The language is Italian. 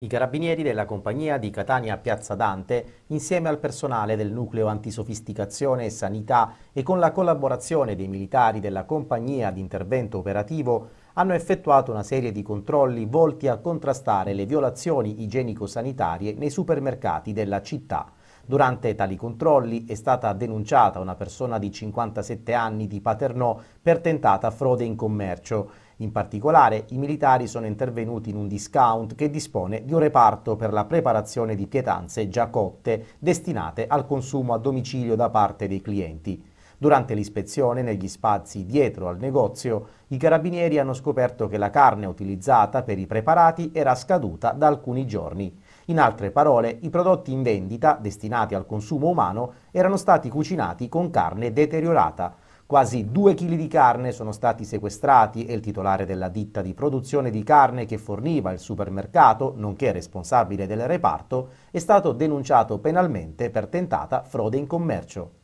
I carabinieri della compagnia di Catania Piazza Dante, insieme al personale del nucleo antisofisticazione e sanità e con la collaborazione dei militari della compagnia di intervento operativo, hanno effettuato una serie di controlli volti a contrastare le violazioni igienico-sanitarie nei supermercati della città. Durante tali controlli è stata denunciata una persona di 57 anni di Paternò per tentata frode in commercio in particolare, i militari sono intervenuti in un discount che dispone di un reparto per la preparazione di pietanze già cotte destinate al consumo a domicilio da parte dei clienti. Durante l'ispezione negli spazi dietro al negozio, i carabinieri hanno scoperto che la carne utilizzata per i preparati era scaduta da alcuni giorni. In altre parole, i prodotti in vendita, destinati al consumo umano, erano stati cucinati con carne deteriorata, Quasi 2 kg di carne sono stati sequestrati e il titolare della ditta di produzione di carne che forniva il supermercato, nonché responsabile del reparto, è stato denunciato penalmente per tentata frode in commercio.